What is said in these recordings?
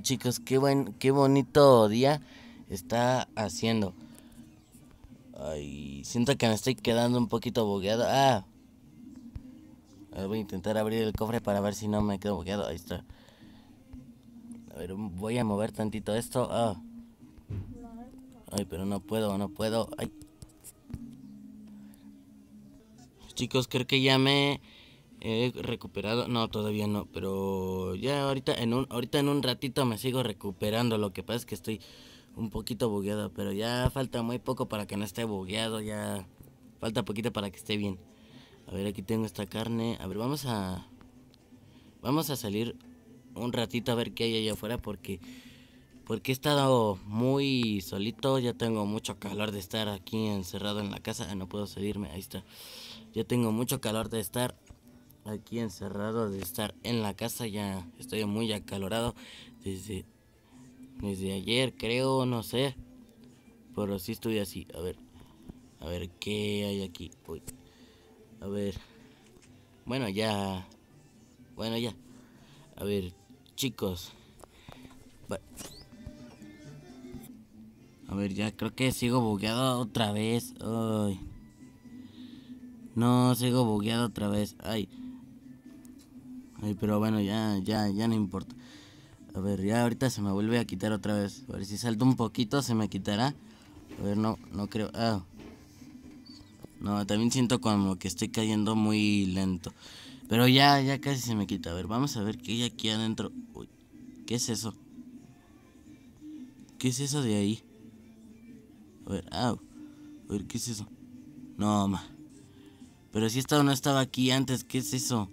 Chicos, qué buen, qué bonito día está haciendo. Ay, siento que me estoy quedando un poquito bugueado. Ah. voy a intentar abrir el cofre para ver si no me quedo bugueado. Ahí está. A ver, voy a mover tantito esto. Ah. Ay, pero no puedo, no puedo. Ay. Chicos, creo que ya me he recuperado, no, todavía no, pero ya ahorita en un ahorita en un ratito me sigo recuperando, lo que pasa es que estoy un poquito bugueado, pero ya falta muy poco para que no esté bugueado, ya falta poquito para que esté bien. A ver, aquí tengo esta carne. A ver, vamos a vamos a salir un ratito a ver qué hay allá afuera porque porque he estado muy solito, ya tengo mucho calor de estar aquí encerrado en la casa, ah, no puedo salirme, ahí está. Ya tengo mucho calor de estar aquí encerrado de estar en la casa. Ya estoy muy acalorado desde, desde ayer, creo, no sé. Pero sí estoy así. A ver, a ver qué hay aquí. Uy. A ver. Bueno, ya. Bueno, ya. A ver, chicos. A ver, ya creo que sigo bugueado otra vez. Uy No, sigo bugueado otra vez. Ay. Ay, pero bueno, ya, ya, ya no importa. A ver, ya ahorita se me vuelve a quitar otra vez. A ver si salto un poquito, se me quitará. A ver, no, no creo. Ah. No, también siento como que estoy cayendo muy lento. Pero ya, ya casi se me quita. A ver, vamos a ver qué hay aquí adentro. Uy, ¿qué es eso? ¿Qué es eso de ahí? A ver, ah. A ver, ¿qué es eso? No, ma. Pero si esta no estaba aquí antes, ¿qué es eso?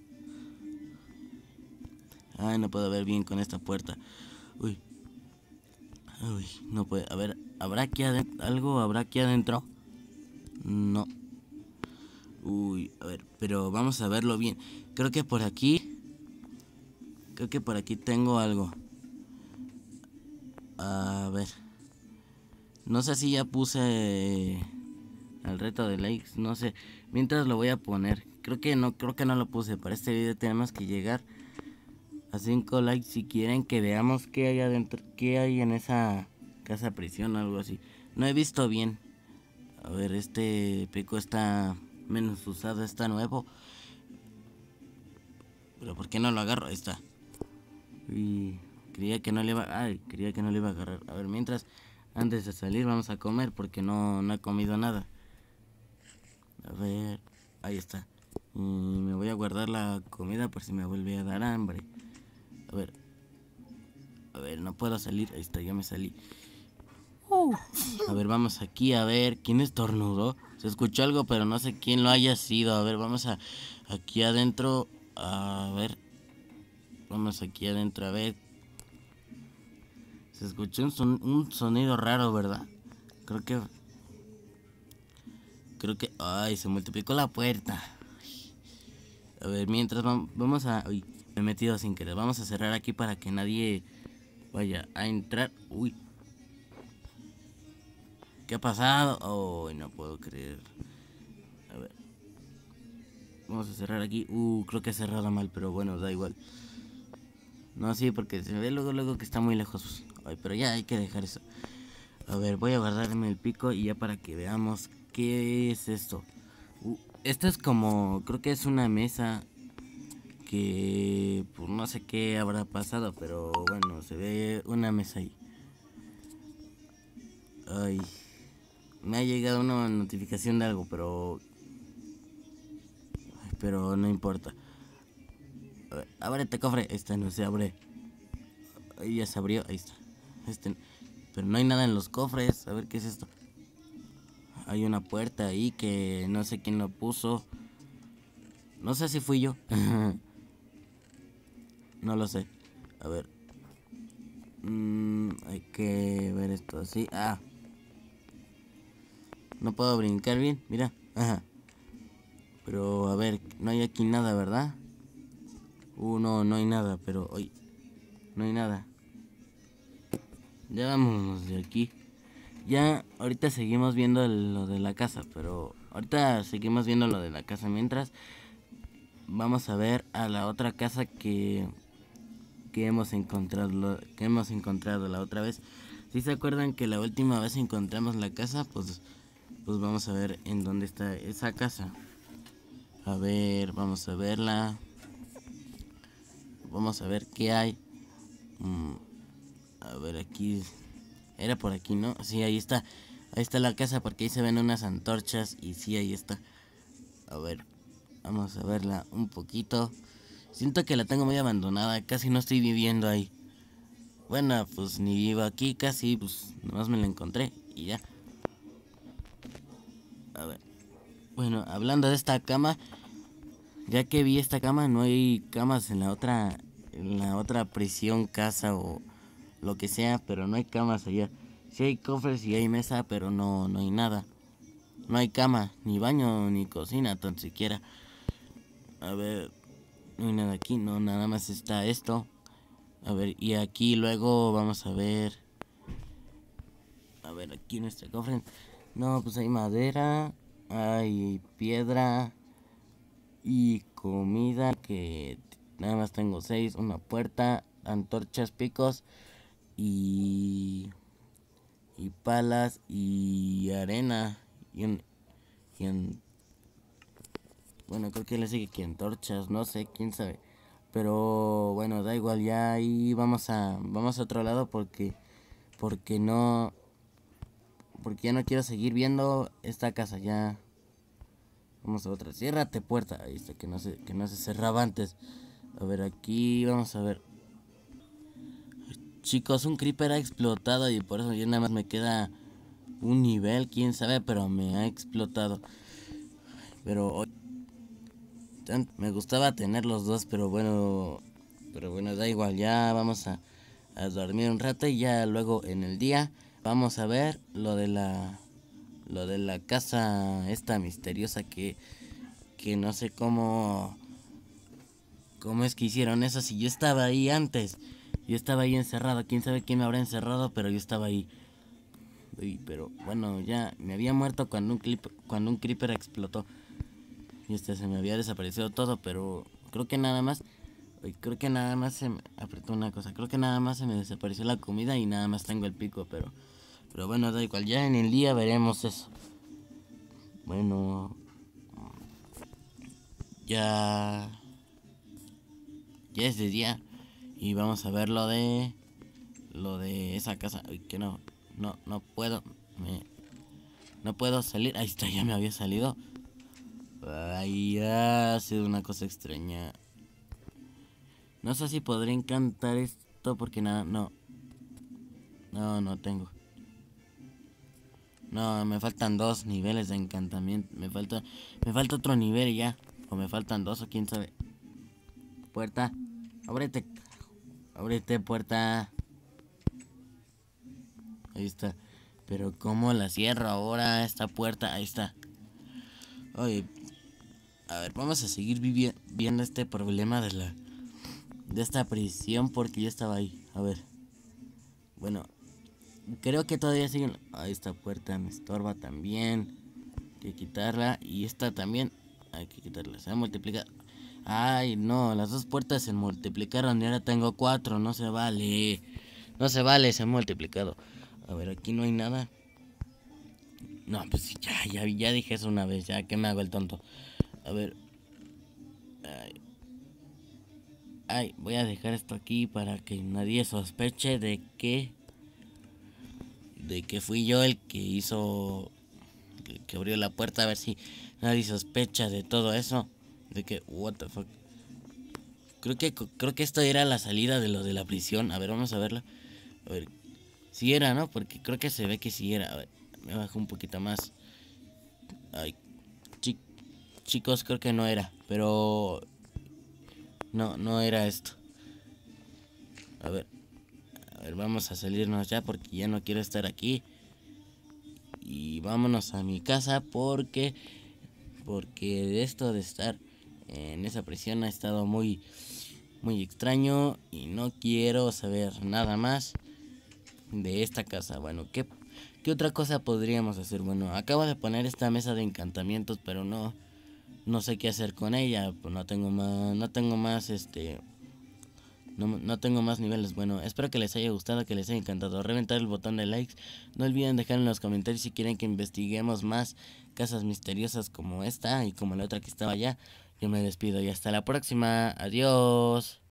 no puedo ver bien con esta puerta. Uy. Uy, no puede. A ver, ¿habrá aquí adentro? ¿Algo habrá aquí adentro? No. Uy, a ver, pero vamos a verlo bien. Creo que por aquí... Creo que por aquí tengo algo. A ver. No sé si ya puse al reto de likes, no sé. Mientras lo voy a poner. Creo que no, creo que no lo puse. Para este video tenemos que llegar a 5 likes si quieren que veamos qué hay adentro, qué hay en esa casa prisión o algo así. No he visto bien. A ver, este pico está menos usado, está nuevo. Pero ¿por qué no lo agarro? Ahí está. Y creía que no le iba, ay, que no le iba a agarrar. A ver, mientras antes de salir vamos a comer porque no no he comido nada. A ver, ahí está. Y me voy a guardar la comida por si me vuelve a dar hambre. A ver. A ver, no puedo salir. Ahí está, ya me salí. Uh. A ver, vamos aquí a ver quién estornudó. Se escuchó algo, pero no sé quién lo haya sido. A ver, vamos a aquí adentro. A ver. Vamos aquí adentro a ver. Se escuchó un, sonido raro, ¿verdad? Creo que... Creo que... Ay, se multiplicó la puerta. A ver, mientras vamos, a... Me he metido sin querer. Vamos a cerrar aquí para que nadie vaya a entrar. Uy. ¿Qué ha pasado? Uy, no puedo creer. A ver. Vamos a cerrar aquí. Uh, creo que he cerrado mal, pero bueno, da igual. No, sí, porque se ve luego, luego que está muy lejos. Ay, pero ya hay que dejar eso. A ver, voy a guardarme el pico y ya para que veamos qué es esto. Uh, esto es como, creo que es una mesa que pues, no sé qué habrá pasado, pero bueno, se ve una mesa ahí. Ay, me ha llegado una notificación de algo, pero... Pero no importa. A Ver, este cofre. Esta no se abre. Ahí ya se abrió, ahí está. Este, pero no hay nada en los cofres. A ver qué es esto. Hay una puerta ahí que no sé quién lo puso. No sé si fui yo. No lo sé. A ver. Mm, hay que ver esto así. Ah. No puedo brincar bien, mira. Ajá. Pero a ver, no hay aquí nada, ¿verdad? Uh, no, no hay nada, pero hoy no hay nada. Ya vámonos de aquí. Ya ahorita seguimos viendo lo de la casa, pero ahorita seguimos viendo lo de la casa mientras vamos a ver a la otra casa que que hemos encontrado, que hemos encontrado la otra vez. Si se acuerdan que la última vez encontramos la casa, pues, pues vamos a ver en dónde está esa casa. A ver, vamos a verla. Vamos a ver qué hay. Mm, a ver, aquí. Era por aquí, ¿no? Sí, ahí está. Ahí está la casa porque ahí se ven unas antorchas y sí, ahí está. A ver, vamos a verla un poquito. Siento que la tengo muy abandonada, casi no estoy viviendo ahí. Bueno, pues ni vivo aquí casi, pues nomás me la encontré y ya. A ver. Bueno, hablando de esta cama, ya que vi esta cama, no hay camas en la otra en la otra prisión, casa o lo que sea, pero no hay camas allá. Sí hay cofres y hay mesa, pero no no hay nada. No hay cama, ni baño, ni cocina tan siquiera. A ver, no hay nada aquí, no, nada más está esto. A ver, y aquí luego vamos a ver. A ver, aquí nuestra cofre. No, pues hay madera, hay piedra y comida que nada más tengo seis, una puerta, antorchas, picos y y palas y arena y, y un, bueno, creo que le sigue quién torchas, no sé, quién sabe. Pero bueno, da igual, ya ahí vamos a vamos a otro lado porque porque no porque ya no quiero seguir viendo esta casa, ya vamos a otra. Ciérrate puerta, ahí está que no se que no se cerraba antes. A ver, aquí vamos a ver. Chicos, un creeper ha explotado y por eso ya nada más me queda un nivel, quién sabe, pero me ha explotado. Pero hoy me gustaba tener los dos, pero bueno, pero bueno, da igual, ya vamos a, dormir un rato y ya luego en el día vamos a ver lo de la lo de la casa esta misteriosa que que no sé cómo cómo es que hicieron eso si yo estaba ahí antes. Yo estaba ahí encerrado, quién sabe quién me habrá encerrado, pero yo estaba ahí. pero bueno, ya me había muerto cuando un, clip, cuando un creeper explotó. Y este, se me había desaparecido todo, pero creo que nada más, creo que nada más se me apretó una cosa, creo que nada más se me desapareció la comida y nada más tengo el pico, pero, pero bueno, da igual, ya en el día veremos eso. Bueno, ya, ya es de día y vamos a ver lo de, lo de esa casa, Ay, que no, no, no puedo, me, no puedo salir, ahí está, ya me había salido. Ahí ha sido una cosa extraña. No sé si podré encantar esto porque nada, no. No, no tengo. No, me faltan dos niveles de encantamiento. Me falta, me falta otro nivel ya. O me faltan dos o quién sabe. Puerta, ábrete. Ábrete, puerta. Ahí está. Pero ¿cómo la cierro ahora esta puerta? Ahí está. Oye, a ver, vamos a seguir viviendo viendo este problema de la de esta prisión porque ya estaba ahí. A ver. Bueno, creo que todavía siguen. Ah, esta puerta me estorba también. Hay que quitarla y esta también hay que quitarla. Se ha multiplicado Ay, no, las dos puertas se multiplicaron y ahora tengo cuatro, no se vale. No se vale, se ha multiplicado. A ver, aquí no hay nada. No, pues ya, ya, ya dije eso una vez, ya que me hago el tonto. A ver. Ay. voy a dejar esto aquí para que nadie sospeche de que... De que fui yo el que hizo... Que, abrió la puerta, a ver si nadie sospecha de todo eso. De que... What the fuck. Creo que, creo que esto era la salida de lo de la prisión. A ver, vamos a verla. A ver. Si era, ¿no? Porque creo que se ve que si era. A ver, me bajo un poquito más. Ay, chicos creo que no era, pero no, no era esto. A ver, a ver, vamos a salirnos ya porque ya no quiero estar aquí. Y vámonos a mi casa porque, porque esto de estar en esa prisión ha estado muy, muy extraño y no quiero saber nada más de esta casa. Bueno, ¿qué, ¿qué otra cosa podríamos hacer? Bueno, acabo de poner esta mesa de encantamientos, pero no, no sé qué hacer con ella, pues no tengo más, no tengo más, este, no, no, tengo más niveles. Bueno, espero que les haya gustado, que les haya encantado. Reventar el botón de likes. No olviden dejar en los comentarios si quieren que investiguemos más casas misteriosas como esta y como la otra que estaba allá. Yo me despido y hasta la próxima. Adiós.